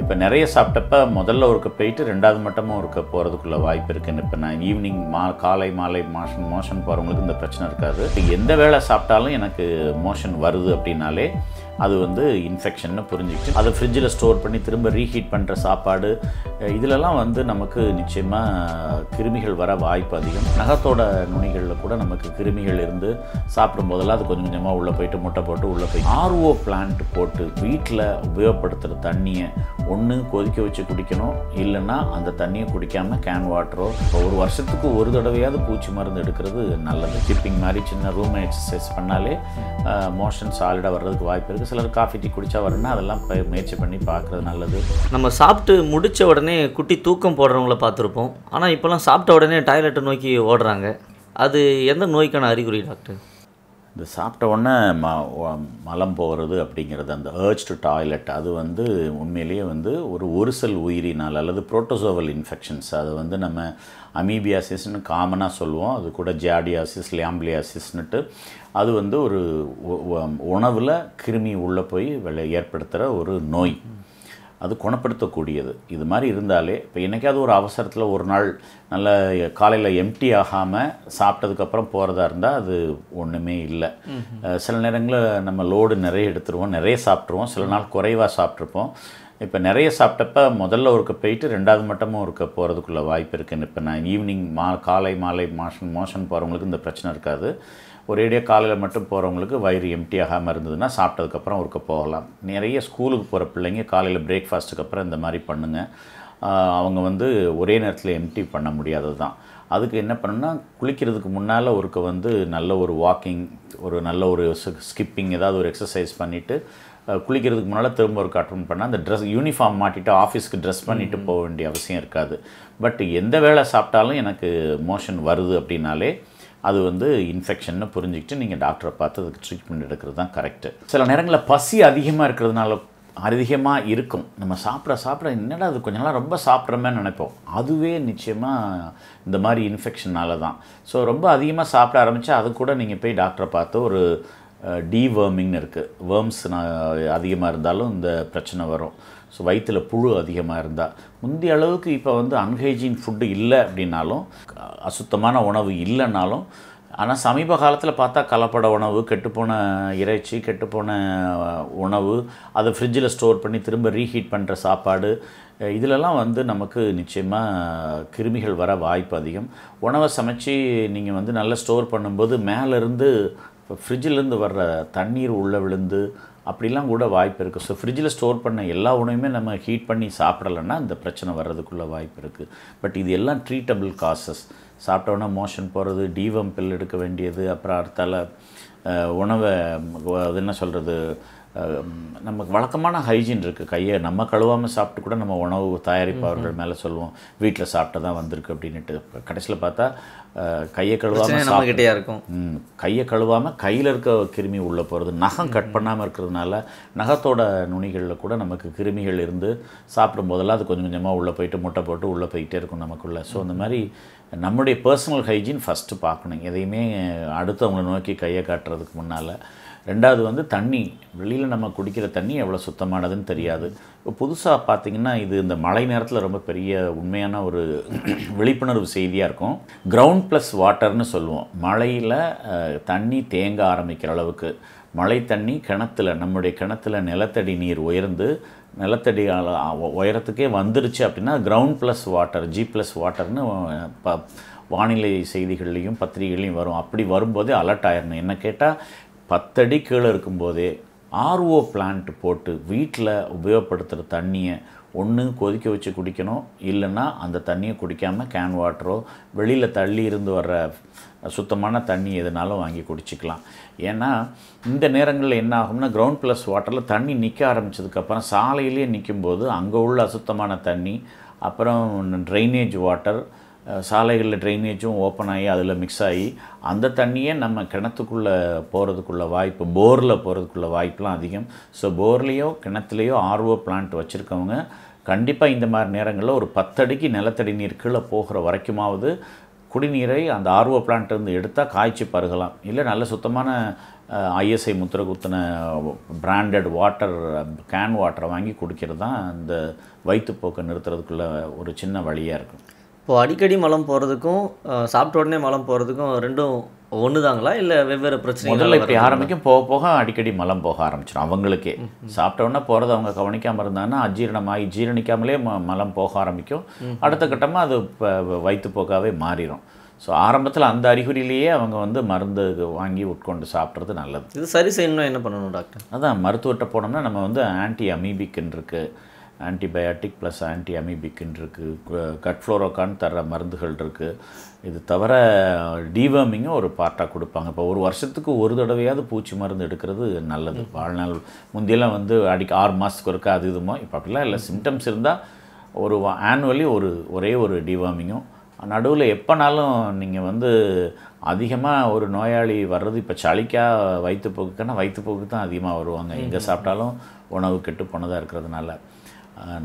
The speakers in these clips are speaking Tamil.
இப்போ நிறைய சாப்பிட்டப்ப முதல்ல ஒரு கப் போயிட்டு ரெண்டாவது மட்டமும் ஒரு கப் போகிறதுக்குள்ள வாய்ப்பு இருக்குன்னு இப்போ நான் ஈவினிங் மா காலை மாலை மோஷன் மோஷன் போகிறவங்களுக்கு இந்த பிரச்சனை இருக்காது இப்போ எந்த வேலை சாப்பிட்டாலும் எனக்கு மோஷன் வருது அப்படின்னாலே அது வந்து இன்ஃபெக்ஷன்னு புரிஞ்சிக்கிச்சு அதை ஃப்ரிட்ஜில் ஸ்டோர் பண்ணி திரும்ப ரீஹீட் பண்ணுற சாப்பாடு இதிலெல்லாம் வந்து நமக்கு நிச்சயமாக கிருமிகள் வர வாய்ப்பு அதிகம் நகத்தோட நுனிகளில் கூட நமக்கு கிருமிகள் இருந்து சாப்பிடும் போதெல்லாம் அது கொஞ்சம் கொஞ்சமாக உள்ளே போயிட்டு முட்டை போட்டு உள்ளே போய் ஆர்ஓ பிளான்ட் போட்டு வீட்டில் உபயோகப்படுத்துகிற தண்ணியை ஒன்று கொதிக்க வச்சு குடிக்கணும் இல்லைன்னா அந்த தண்ணியை குடிக்காமல் கேன் வாட்டரோ ஒரு வருஷத்துக்கு ஒரு தடவையாவது பூச்சி மருந்து எடுக்கிறது நல்லது கிப்பிங் மாதிரி சின்ன ரூம் எக்ஸசைஸ் பண்ணாலே மோஷன் சாலிடாக வர்றதுக்கு வாய்ப்பு இருக்குது இருக்குது சிலர் காஃபி டீ குடித்தா வரணும்னா அதெல்லாம் முயற்சி பண்ணி பார்க்குறது நல்லது நம்ம சாப்பிட்டு முடித்த உடனே குட்டி தூக்கம் போடுறவங்கள பார்த்துருப்போம் ஆனால் இப்போல்லாம் சாப்பிட்ட உடனே டாய்லெட்டை நோக்கி ஓடுறாங்க அது எந்த நோய்க்கான அறிகுறி டாக்டர் இந்த சாப்பிட்ட உடனே ம மலம் போகிறது அப்படிங்கிறது அந்த ஏர்ச் டு டாய்லெட் அது வந்து உண்மையிலேயே வந்து ஒரு ஒரு செல் உயிரினால் அல்லது புரோட்டோசோவல் இன்ஃபெக்ஷன்ஸ் அதை வந்து நம்ம அமீபியாசிஸ்னு காமனாக சொல்லுவோம் அது கூட ஜியாடியாசிஸ் லியாம்பிளியாசிஸ்னுட்டு அது வந்து ஒரு உணவில் கிருமி உள்ளே போய் ஏற்படுத்துகிற ஒரு நோய் அது குணப்படுத்தக்கூடியது இது மாதிரி இருந்தாலே இப்போ என்றைக்காவது ஒரு அவசரத்தில் ஒரு நாள் நல்ல காலையில் எம்டி ஆகாமல் சாப்பிட்டதுக்கப்புறம் போகிறதா இருந்தால் அது ஒன்றுமே இல்லை சில நேரங்களில் நம்ம லோடு நிறைய எடுத்துருவோம் நிறைய சாப்பிட்ருவோம் சில நாள் குறைவாக சாப்பிட்ருப்போம் இப்போ நிறைய சாப்பிட்டப்ப முதல்ல ஒருக்க போயிட்டு ரெண்டாவது மட்டமும் ஒருக்க போகிறதுக்குள்ள வாய்ப்பு இருக்குன்னு இப்போ நான் ஈவினிங் மா காலை மாலை மாஷன் மோஷன் போகிறவங்களுக்கு இந்த பிரச்சனை இருக்காது ஒரேடியாக காலையில் மட்டும் போகிறவங்களுக்கு வயிறு எம்டி ஆகாமல் இருந்ததுன்னா சாப்பிட்டதுக்கப்புறம் ஒருக்க போகலாம் நிறைய ஸ்கூலுக்கு போகிற பிள்ளைங்க காலையில் பிரேக்ஃபாஸ்ட்டுக்கு அப்புறம் இந்த மாதிரி பண்ணுங்கள் அவங்க வந்து ஒரே நேரத்தில் எம்டி பண்ண முடியாதது தான் அதுக்கு என்ன பண்ணணும்னா குளிக்கிறதுக்கு முன்னால் ஒருக்க வந்து நல்ல ஒரு வாக்கிங் ஒரு நல்ல ஒரு ஸ்கிப்பிங் ஏதாவது ஒரு எக்ஸசைஸ் பண்ணிவிட்டு குளிக்கிறதுக்கு முன்னால் திரும்ப ஒரு கார்ட்டூன் பண்ணால் அந்த ட்ரெஸ் யூனிஃபார்ம் மாட்டிட்டு ஆஃபீஸ்க்கு ட்ரெஸ் பண்ணிவிட்டு போக வேண்டிய அவசியம் இருக்காது பட் எந்த வேலை சாப்பிட்டாலும் எனக்கு மோஷன் வருது அப்படின்னாலே அது வந்து இன்ஃபெக்ஷன் புரிஞ்சுக்கிட்டு நீங்கள் டாக்டரை பார்த்து அதுக்கு ட்ரீட்மெண்ட் எடுக்கிறது தான் கரெக்டு சில நேரங்களில் பசி அதிகமாக இருக்கிறதுனால அதிகமாக இருக்கும் நம்ம சாப்பிட சாப்பிட என்னடா அது கொஞ்ச நாளாக ரொம்ப சாப்பிட்றமே நினைப்போம் அதுவே நிச்சயமாக இந்த மாதிரி இன்ஃபெக்ஷனால தான் ஸோ ரொம்ப அதிகமாக சாப்பிட ஆரம்பித்தா அது கூட நீங்கள் போய் டாக்டரை பார்த்து ஒரு டீவேர்மிங்னு இருக்குது வேர்ம்ஸ் அதிகமாக இருந்தாலும் இந்த பிரச்சனை வரும் ஸோ வயிற்றில் புழு அதிகமாக இருந்தால் முந்தைய அளவுக்கு இப்போ வந்து அன்ஹைஜீன் ஃபுட்டு இல்லை அப்படின்னாலும் அசுத்தமான உணவு இல்லைன்னாலும் ஆனால் சமீப காலத்தில் பார்த்தா கலப்பட உணவு கெட்டுப்போன இறைச்சி கெட்டுப்போன உணவு அதை ஃப்ரிட்ஜில் ஸ்டோர் பண்ணி திரும்ப ரீஹீட் பண்ணுற சாப்பாடு இதிலெல்லாம் வந்து நமக்கு நிச்சயமாக கிருமிகள் வர வாய்ப்பு அதிகம் உணவை சமைச்சு நீங்கள் வந்து நல்லா ஸ்டோர் பண்ணும்போது மேலேருந்து இப்போ ஃப்ரிட்ஜிலேருந்து வர்ற தண்ணீர் உள்ளே விழுந்து அப்படிலாம் கூட வாய்ப்பு இருக்குது ஸோ ஃப்ரிட்ஜில் ஸ்டோர் பண்ண எல்லா உணவுமே நம்ம ஹீட் பண்ணி சாப்பிடலைன்னா இந்த பிரச்சனை வர்றதுக்குள்ளே வாய்ப்பு இருக்குது பட் இது எல்லாம் ட்ரீட்டபிள் காசஸ் சாப்பிட்டோன்னா மோஷன் போகிறது டிவம் பில் எடுக்க வேண்டியது அப்புறம் அடுத்தால உணவை அது என்ன சொல்கிறது நமக்கு வழக்கமான ஹைஜீன் இருக்குது கையை நம்ம கழுவாமல் சாப்பிட்டு கூட நம்ம உணவு தயாரிப்பவர்கள் மேலே சொல்லுவோம் வீட்டில் சாப்பிட்டு தான் வந்திருக்கு அப்படின்ட்டு கடைசியில் பார்த்தா கையை கழுவாமல் சாப்பிட்டே இருக்கும் கையை கழுவாமல் கையில் இருக்க கிருமி உள்ளே போகிறது நகம் கட் பண்ணாமல் இருக்கிறதுனால நகத்தோட நுனிகளில் கூட நமக்கு கிருமிகள் இருந்து சாப்பிடும் போதெல்லாம் அது கொஞ்சம் கொஞ்சமாக உள்ளே போயிட்டு முட்டை போட்டு உள்ளே போயிட்டே இருக்கும் நமக்குள்ளே ஸோ அந்த மாதிரி நம்முடைய பர்சனல் ஹைஜீன் ஃபஸ்ட்டு பார்க்கணும் எதையுமே அடுத்தவங்களை நோக்கி கையை காட்டுறதுக்கு முன்னால் ரெண்டாவது வந்து தண்ணி வெளியில் நம்ம குடிக்கிற தண்ணி எவ்வளோ சுத்தமானதுன்னு தெரியாது இப்போ புதுசாக பார்த்திங்கன்னா இது இந்த மழை நேரத்தில் ரொம்ப பெரிய உண்மையான ஒரு விழிப்புணர்வு செய்தியாக இருக்கும் கிரவுண்ட் ப்ளஸ் வாட்டர்னு சொல்லுவோம் மழையில் தண்ணி தேங்க ஆரம்பிக்கிற அளவுக்கு மழை தண்ணி கிணத்துல நம்முடைய கிணத்துல நிலத்தடி நீர் உயர்ந்து நிலத்தடி உயரத்துக்கே வந்துருச்சு அப்படின்னா ground plus water G plus வாட்டர்னு ப வானிலை செய்திகள்லேயும் பத்திரிகைகள்லையும் வரும் அப்படி வரும்போதே அலர்ட் ஆயிடணும் என்ன கேட்டால் பத்தடி கீழே இருக்கும்போதே ஆர்ஓ பிளான்ட் போட்டு வீட்டில் உபயோகப்படுத்துகிற தண்ணியை ஒன்று கொதிக்க வச்சு குடிக்கணும் இல்லைன்னா அந்த தண்ணியை குடிக்காமல் கேன் வாட்டரோ வெளியில் தள்ளி இருந்து வர்ற சுத்தமான தண்ணி எதுனாலும் வாங்கி குடிச்சிக்கலாம் ஏன்னா இந்த நேரங்களில் என்ன ஆகும்னா கிரவுண்ட் ப்ளஸ் வாட்டரில் தண்ணி நிற்க ஆரம்பித்ததுக்கப்புறம் சாலையிலேயே நிற்கும்போது அங்கே உள்ள அசுத்தமான தண்ணி அப்புறம் ட்ரைனேஜ் வாட்டர் சாலைகளில் ட்ரைனேஜும் ஓப்பன் ஆகி அதில் மிக்ஸ் ஆகி அந்த தண்ணியே நம்ம கிணத்துக்குள்ளே போகிறதுக்குள்ள வாய்ப்பு போரில் போகிறதுக்குள்ள வாய்ப்புலாம் அதிகம் ஸோ போர்லேயோ கிணத்துலேயோ ஆர்ஓ பிளான்ட் வச்சுருக்கவங்க கண்டிப்பாக இந்த மாதிரி நேரங்களில் ஒரு பத்தடிக்கு நிலத்தடி நீர் கீழே போகிற வரைக்குமாவது குடிநீரை அந்த ஆர்ஓ பிளான்ட்லேருந்து எடுத்தால் காய்ச்சி பருகலாம் இல்லை நல்ல சுத்தமான ஐஎஸ்ஐ முத்திரை குத்தின பிராண்டட் வாட்டர் கேன் வாட்டரை வாங்கி குடிக்கிறது தான் இந்த வயிற்றுப்போக்கை நிறுத்துறதுக்குள்ள ஒரு சின்ன வழியாக இருக்கும் இப்போது அடிக்கடி மலம் போகிறதுக்கும் சாப்பிட்ட உடனே மலம் போகிறதுக்கும் ரெண்டும் ஒன்று தாங்களா இல்லை வெவ்வேறு பிரச்சனை முதல்ல இப்படி ஆரம்பிக்கும் போக போக அடிக்கடி மலம் போக ஆரம்பிச்சிடும் அவங்களுக்கே சாப்பிட்ட உடனே போகிறது அவங்க கவனிக்காமல் இருந்தாங்கன்னா அஜீரணமாகி ஜீரணிக்காமலே ம மலம் போக ஆரம்பிக்கும் அடுத்த கட்டமாக அது வயிற்றுப்போக்காகவே மாறிடும் ஸோ ஆரம்பத்தில் அந்த அறிகுறியிலேயே அவங்க வந்து மருந்து வாங்கி உட்கொண்டு சாப்பிட்றது நல்லது இது சரி செய்யணும் என்ன பண்ணணும் டாக்டர் அதான் மருத்துவர்கிட்ட போனோம்னா நம்ம வந்து ஆன்டி அமீபிக்ன்னு இருக்குது ஆன்டிபயாட்டிக் ப்ளஸ் ஆன்டி அமீபிக்னு இருக்குது கட்ஃப்ளோரோக்கான் தர மருந்துகள் இருக்குது இது தவிர டிவர்மிங்கும் ஒரு பார்ட்டாக கொடுப்பாங்க இப்போ ஒரு வருஷத்துக்கு ஒரு தடவையாவது பூச்சி மருந்து எடுக்கிறது நல்லது வாழ்நாள் முந்தியெல்லாம் வந்து அடிக்க ஆறு மாதத்துக்கு ஒருக்கா அது இதுமோ இப்போ அப்படிலாம் இல்லை சிம்டம்ஸ் இருந்தால் ஒரு ஆனுவலி ஒரு ஒரே ஒரு டிவார்மிங்கும் நடுவில் எப்போனாலும் நீங்கள் வந்து அதிகமாக ஒரு நோயாளி வர்றது இப்போ சளிக்காக வயிற்றுப்போக்குக்குன்னா வயிற்றுப்போக்கு தான் அதிகமாக வருவாங்க எங்கே சாப்பிட்டாலும் உணவு கெட்டு போனதாக இருக்கிறதுனால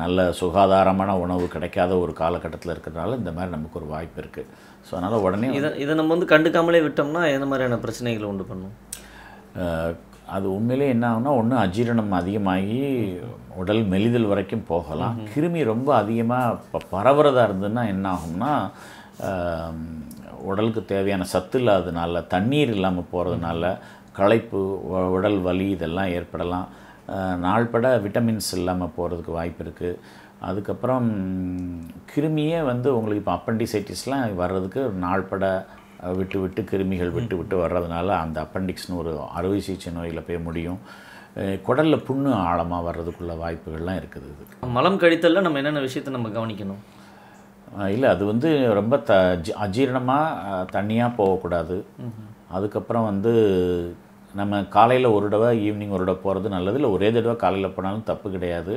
நல்ல சுகாதாரமான உணவு கிடைக்காத ஒரு காலகட்டத்தில் இருக்கிறதுனால இந்த மாதிரி நமக்கு ஒரு வாய்ப்பு இருக்குது ஸோ அதனால் உடனே இதை இதை நம்ம வந்து கண்டுக்காமலே விட்டோம்னா எந்த மாதிரியான பிரச்சனைகளை உண்டு பண்ணும் அது உண்மையிலே என்ன ஆகுனா ஒன்று அஜீரணம் அதிகமாகி உடல் மெலிதல் வரைக்கும் போகலாம் கிருமி ரொம்ப அதிகமாக இப்போ பரவுறதா இருந்ததுன்னா என்ன ஆகும்னா உடலுக்கு தேவையான சத்து இல்லாததுனால தண்ணீர் இல்லாமல் போகிறதுனால களைப்பு உடல் வலி இதெல்லாம் ஏற்படலாம் நாள்பட விட்டமின்ஸ் இல்லாமல் போகிறதுக்கு வாய்ப்பு இருக்குது அதுக்கப்புறம் கிருமியே வந்து உங்களுக்கு இப்போ அப்பண்டிசைட்டிஸ்லாம் வர்றதுக்கு நாள்பட விட்டு விட்டு கிருமிகள் விட்டு விட்டு வர்றதுனால அந்த அப்பண்டிக்ஸ்னு ஒரு அறுவை சிகிச்சை நோயில் போய் முடியும் குடலில் புண்ணு ஆழமாக வர்றதுக்குள்ள வாய்ப்புகள்லாம் இருக்குது இது மலம் கழித்தலில் நம்ம என்னென்ன விஷயத்தை நம்ம கவனிக்கணும் இல்லை அது வந்து ரொம்ப த அஜீரணமாக தண்ணியாக போகக்கூடாது அதுக்கப்புறம் வந்து நம்ம காலையில் ஒரு தடவை ஈவினிங் ஒரு தடவை போகிறது நல்லது இல்லை ஒரே தடவை காலையில் போனாலும் தப்பு கிடையாது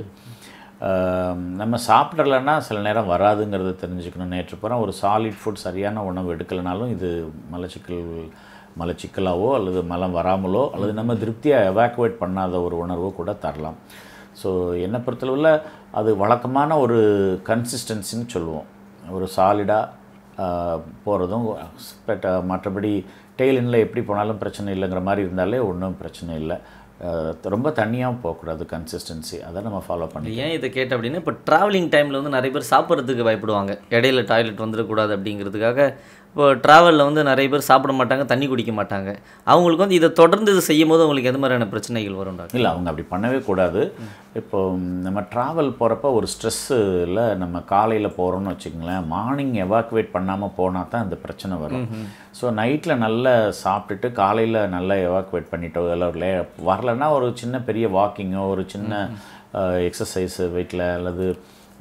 நம்ம சாப்பிடலைன்னா சில நேரம் வராதுங்கிறத தெரிஞ்சுக்கணும் நேற்று போகிறோம் ஒரு சாலிட் ஃபுட் சரியான உணவு எடுக்கலைனாலும் இது மலச்சிக்கல் மலச்சிக்கலாவோ அல்லது மலம் வராமலோ அல்லது நம்ம திருப்தியாக எவாக்குவேட் பண்ணாத ஒரு உணர்வோ கூட தரலாம் ஸோ என்னை பொறுத்தளவில் அது வழக்கமான ஒரு கன்சிஸ்டன்சின்னு சொல்லுவோம் ஒரு சாலிடாக போகிறதும் மற்றபடி டெய்லினில் எப்படி போனாலும் பிரச்சனை இல்லைங்கிற மாதிரி இருந்தாலே ஒன்றும் பிரச்சனை இல்லை ரொம்ப தனியாக போகக்கூடாது கன்சிஸ்டன்சி அதை நம்ம ஃபாலோ பண்ணி ஏன் இதை கேட்ட அப்படின்னா இப்போ ட்ராவலிங் டைமில் வந்து நிறைய பேர் சாப்பிட்றதுக்கு பயப்படுவாங்க இடையில டாய்லெட் வந்துடக்கூடாது அப்படிங்கிறதுக்காக இப்போ ட்ராவலில் வந்து நிறைய பேர் சாப்பிட மாட்டாங்க தண்ணி குடிக்க மாட்டாங்க அவங்களுக்கு வந்து இதை தொடர்ந்து இது செய்யும் போது அவங்களுக்கு எந்த மாதிரியான பிரச்சனைகள் வரும் இல்லை அவங்க அப்படி பண்ணவே கூடாது இப்போ நம்ம ட்ராவல் போகிறப்ப ஒரு ஸ்ட்ரெஸ்ஸில் நம்ம காலையில் போகிறோம்னு வச்சுக்கோங்களேன் மார்னிங் எவாக்குவேட் பண்ணாமல் போனால் தான் இந்த பிரச்சனை வரும் ஸோ நைட்டில் நல்லா சாப்பிட்டுட்டு காலையில் நல்லா எவாக்குவேட் பண்ணிட்டோ இல்லை லே வரலன்னா ஒரு சின்ன பெரிய வாக்கிங்கோ ஒரு சின்ன எக்ஸசைஸு வீட்டில் அல்லது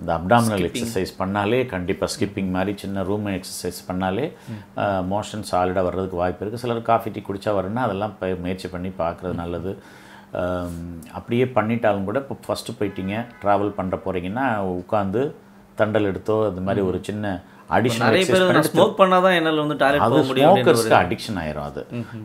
இந்த அப்டாமினல் எக்ஸசைஸ் பண்ணாலே கண்டிப்பாக ஸ்கிப்பிங் மாதிரி சின்ன ரூம் எக்ஸசைஸ் பண்ணாலே மோஷன் சாலிடாக வர்றதுக்கு வாய்ப்பு இருக்குது சிலர் காஃபி டீ குடித்தா வரணும்னா அதெல்லாம் இப்போ முயற்சி பண்ணி பார்க்குறது நல்லது அப்படியே பண்ணிட்டாலும் கூட இப்போ ஃபஸ்ட்டு போயிட்டீங்க ட்ராவல் பண்ணுற போகிறீங்கன்னா உட்காந்து தண்டல் எடுத்தோ அது மாதிரி ஒரு சின்ன ஸ்மோக் வந்து அடிக்ஷன் ஆயிரும் அது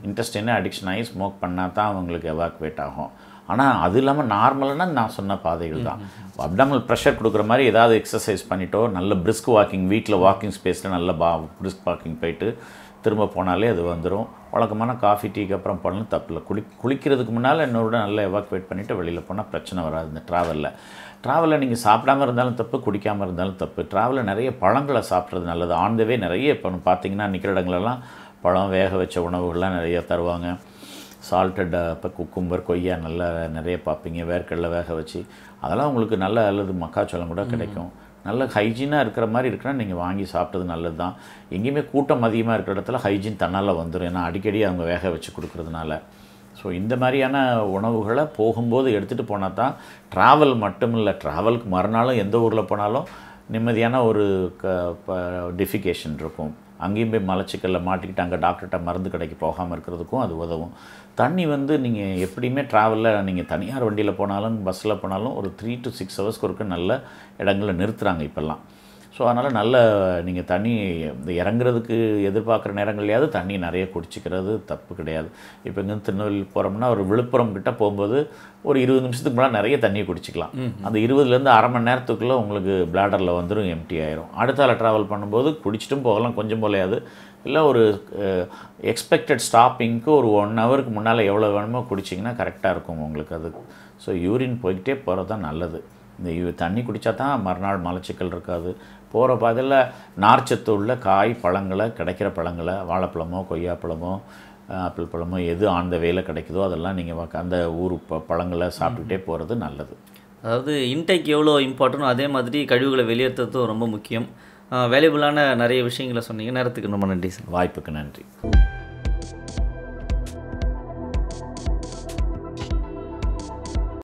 இன்ட்ரெஸ்ட் என்ன அடிக்ஷன் ஆகி ஸ்மோக் பண்ணாதான் தான் அவங்களுக்கு எவாக்குவேட் ஆகும் ஆனால் அது இல்லாமல் நார்மலான நான் சொன்ன பாதைகள் தான் அப்டாமல் ப்ரெஷர் கொடுக்குற மாதிரி ஏதாவது எக்ஸசைஸ் பண்ணிட்டோ நல்ல பிரிஸ்க் வாக்கிங் வீட்டில் வாக்கிங் ஸ்பேஸில் நல்ல பா பிரிஸ்க் வாக்கிங் போயிட்டு திரும்ப போனாலே அது வந்துடும் வழக்கமான காஃபி டீக்கு அப்புறம் பண்ணலாம் தப்பில் குளி குளிக்கிறதுக்கு முன்னால் என்னோட நல்லா எவாக்குவேட் பண்ணிவிட்டு வெளியில் போனால் பிரச்சனை வராது இந்த ட்ராவலில் ட்ராவலில் நீங்கள் சாப்பிடாமல் இருந்தாலும் தப்பு குடிக்காமல் இருந்தாலும் தப்பு ட்ராவலில் நிறைய பழங்களை சாப்பிட்றது நல்லது ஆன் தவே நிறைய இப்போ பார்த்தீங்கன்னா நிற்கிற இடங்களெல்லாம் பழம் வேக வச்ச உணவுகள்லாம் நிறைய தருவாங்க சால்ட்டட் அப்போ குக்கும்பர் கொய்யா நல்லா நிறைய பார்ப்பீங்க வேர்க்கடலை வேக வச்சு அதெல்லாம் உங்களுக்கு நல்ல அல்லது மக்காச்சோளம் கூட கிடைக்கும் நல்ல ஹைஜீனாக இருக்கிற மாதிரி இருக்குன்னா நீங்கள் வாங்கி சாப்பிட்டது நல்லது தான் எங்கேயுமே கூட்டம் அதிகமாக இருக்கிற இடத்துல ஹைஜீன் தன்னால் வந்துடும் ஏன்னா அடிக்கடி அவங்க வேக வச்சு கொடுக்குறதுனால ஸோ இந்த மாதிரியான உணவுகளை போகும்போது எடுத்துகிட்டு போனால் தான் ட்ராவல் மட்டும் இல்லை ட்ராவலுக்கு மறுநாளும் எந்த ஊரில் போனாலும் நிம்மதியான ஒரு க டிஃபிகேஷன் இருக்கும் அங்கேயும் போய் மலச்சிக்கலில் மாட்டிக்கிட்டு அங்கே டாக்டர்கிட்ட மருந்து கடைக்கு போகாமல் இருக்கிறதுக்கும் அது உதவும் தண்ணி வந்து நீங்கள் எப்படியுமே ட்ராவலில் நீங்கள் தனியார் வண்டியில் போனாலும் பஸ்ஸில் போனாலும் ஒரு த்ரீ டு சிக்ஸ் ஹவர்ஸ்க்கு ஒருக்கு நல்ல இடங்களில் நிறுத்துகிறாங்க இப்போல்லாம் ஸோ அதனால் நல்ல நீங்கள் தண்ணி இந்த இறங்குறதுக்கு எதிர்பார்க்குற நேரங்கள்லையாவது தண்ணி நிறைய குடிச்சிக்கிறது தப்பு கிடையாது இப்போ இங்கேருந்து திருநெல்வேலி போகிறோம்னா ஒரு விழுப்புரம் கிட்டே போகும்போது ஒரு இருபது நிமிஷத்துக்கு முன்னால் நிறைய தண்ணியை குடிச்சிக்கலாம் அந்த இருபதுலேருந்து அரை மணி நேரத்துக்குள்ளே உங்களுக்கு பிளாடரில் வந்துடும் எம்டி ஆயிரும் அடுத்தால ட்ராவல் பண்ணும்போது குடிச்சிட்டும் போகலாம் கொஞ்சம் போலையாது இல்லை ஒரு எக்ஸ்பெக்டட் ஸ்டாப்பிங்க்கு ஒரு ஒன் ஹவருக்கு முன்னால் எவ்வளோ வேணுமோ குடிச்சிங்கன்னா கரெக்டாக இருக்கும் உங்களுக்கு அது ஸோ யூரின் போய்கிட்டே போகிறது தான் நல்லது இந்த தண்ணி குடித்தா தான் மறுநாள் மலச்சிக்கல் இருக்காது போகிற பாதையில் நார்ச்சத்து உள்ள காய் பழங்களை கிடைக்கிற பழங்களை வாழைப்பழமோ கொய்யாப்பழமோ ஆப்பிள் பழமோ எது ஆழ்ந்த வேலை கிடைக்குதோ அதெல்லாம் நீங்கள் அந்த ஊர் ப பழங்களை சாப்பிட்டுக்கிட்டே போகிறது நல்லது அதாவது இன்டேக் எவ்வளோ இம்பார்ட்டனோ அதே மாதிரி கழிவுகளை வெளியேற்றுறதும் ரொம்ப முக்கியம் வேல்யூபிளான நிறைய விஷயங்களை சொன்னீங்க நேரத்துக்கு ரொம்ப நன்றி சார் வாய்ப்புக்கு நன்றி